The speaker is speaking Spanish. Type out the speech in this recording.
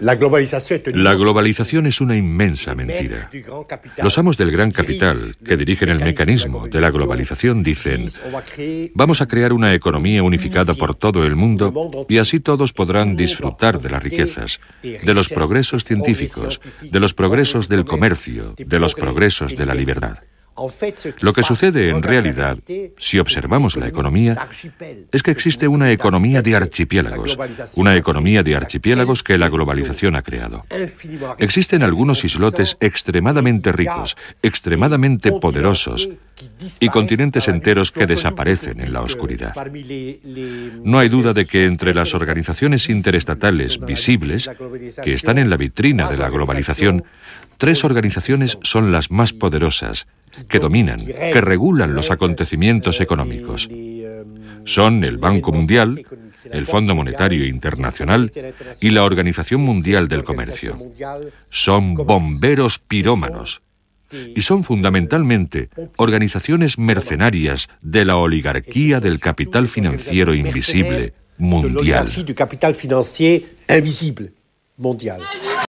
La globalización es una inmensa mentira. Los amos del gran capital, que dirigen el mecanismo de la globalización, dicen, vamos a crear una economía unificada por todo el mundo y así todos podrán disfrutar de las riquezas, de los progresos científicos, de los progresos del comercio, de los progresos de la libertad. Lo que sucede en realidad, si observamos la economía, es que existe una economía de archipiélagos, una economía de archipiélagos que la globalización ha creado. Existen algunos islotes extremadamente ricos, extremadamente poderosos, y continentes enteros que desaparecen en la oscuridad. No hay duda de que entre las organizaciones interestatales visibles, que están en la vitrina de la globalización, tres organizaciones son las más poderosas, que dominan, que regulan los acontecimientos económicos. Son el Banco Mundial, el Fondo Monetario Internacional y la Organización Mundial del Comercio. Son bomberos pirómanos y son fundamentalmente organizaciones mercenarias de la oligarquía del capital financiero invisible mundial.